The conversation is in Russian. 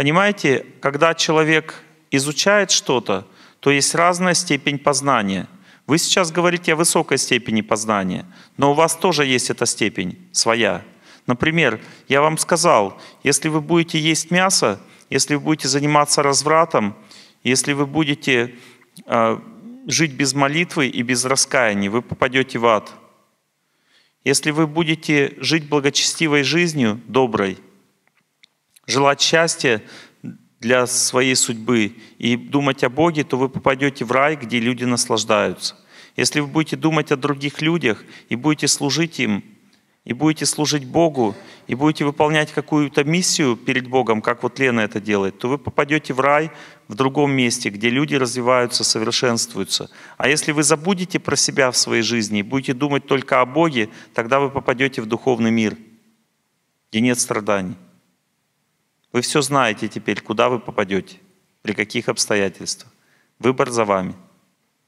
Понимаете, когда человек изучает что-то, то есть разная степень познания. Вы сейчас говорите о высокой степени познания, но у вас тоже есть эта степень своя. Например, я вам сказал, если вы будете есть мясо, если вы будете заниматься развратом, если вы будете э, жить без молитвы и без раскаяния, вы попадете в ад. Если вы будете жить благочестивой жизнью, доброй – желать счастья для своей судьбы и думать о Боге, то вы попадете в рай, где люди наслаждаются. Если вы будете думать о других людях и будете служить им, и будете служить Богу, и будете выполнять какую-то миссию перед Богом, как вот Лена это делает, то вы попадете в рай в другом месте, где люди развиваются, совершенствуются. А если вы забудете про себя в своей жизни и будете думать только о Боге, тогда вы попадете в духовный мир, где нет страданий. Вы все знаете теперь, куда вы попадете, при каких обстоятельствах. Выбор за вами.